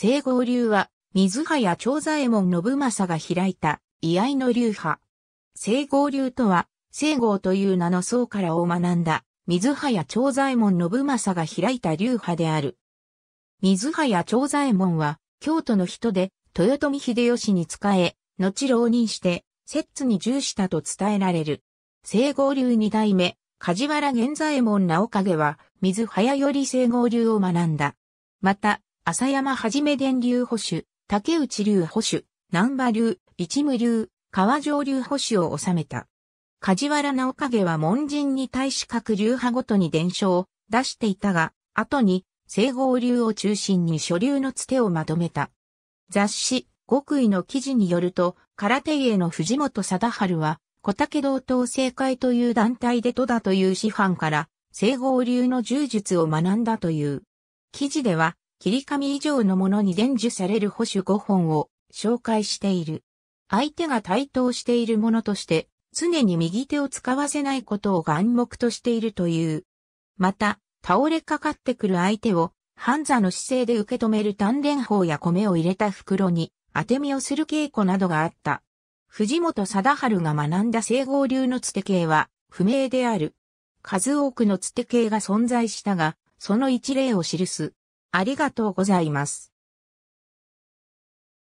聖合流は、水早長左衛門信正が開いた、居合の流派。聖合流とは、聖合という名の僧からを学んだ、水早長左衛門信正が開いた流派である。水早長左衛門は、京都の人で、豊臣秀吉に仕え、後浪人して、摂津に従したと伝えられる。聖合流二代目、梶原源左衛門直影は、水早より聖合流を学んだ。また、浅山はじめ電流保守、竹内流保守、南波流、一無流、川上流保守を収めた。梶原直影は門人に対し各流派ごとに伝承を出していたが、後に西郷流を中心に諸流のつてをまとめた。雑誌、極意の記事によると、空手芸の藤本貞治は、小竹道東政会という団体で戸田という師範から、西郷流の柔術を学んだという。記事では、切り紙以上のものに伝授される保守5本を紹介している。相手が対等しているものとして、常に右手を使わせないことを眼目としているという。また、倒れかかってくる相手を、ンザの姿勢で受け止める鍛錬法や米を入れた袋に、当て身をする稽古などがあった。藤本貞治が学んだ整合流のつて形は、不明である。数多くのつて形が存在したが、その一例を記す。ありがとうございます。